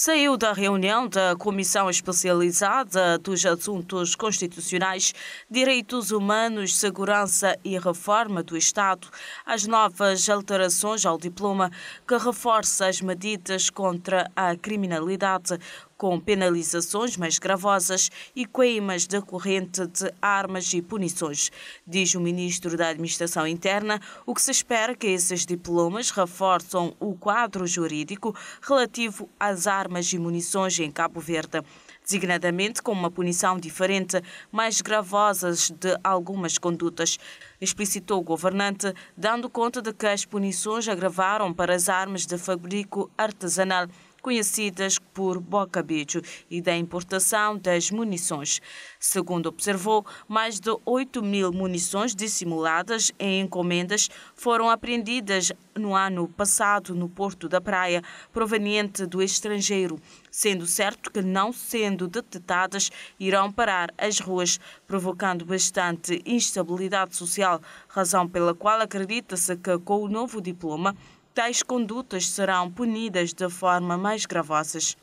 saiu da reunião da Comissão Especializada dos Assuntos Constitucionais, Direitos Humanos, Segurança e Reforma do Estado as novas alterações ao diploma que reforça as medidas contra a criminalidade com penalizações mais gravosas e queimas decorrente de armas e punições. Diz o ministro da Administração Interna, o que se espera que esses diplomas reforçam o quadro jurídico relativo às armas e munições em Cabo Verde designadamente com uma punição diferente, mais gravosas de algumas condutas, explicitou o governante, dando conta de que as punições agravaram para as armas de fabrico artesanal conhecidas por Boca Bicho, e da importação das munições. Segundo observou, mais de 8 mil munições dissimuladas em encomendas foram apreendidas no ano passado no Porto da Praia, proveniente do estrangeiro, sendo certo que, não sendo detetadas, irão parar as ruas, provocando bastante instabilidade social, razão pela qual acredita-se que, com o novo diploma, tais condutas serão punidas de forma mais gravosas.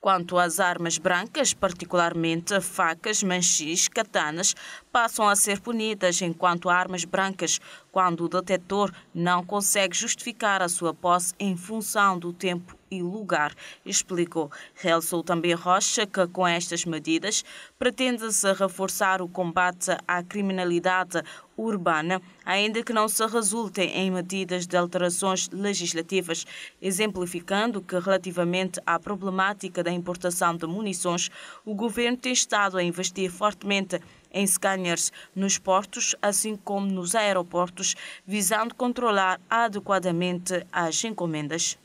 Quanto às armas brancas, particularmente facas, manchis, katanas, passam a ser punidas, enquanto armas brancas, quando o detetor não consegue justificar a sua posse em função do tempo e lugar, explicou. Realçou também Rocha que, com estas medidas, pretende-se reforçar o combate à criminalidade urbana, ainda que não se resultem em medidas de alterações legislativas, exemplificando que, relativamente à problemática da importação de munições, o governo tem estado a investir fortemente em scanners nos portos, assim como nos aeroportos, visando controlar adequadamente as encomendas.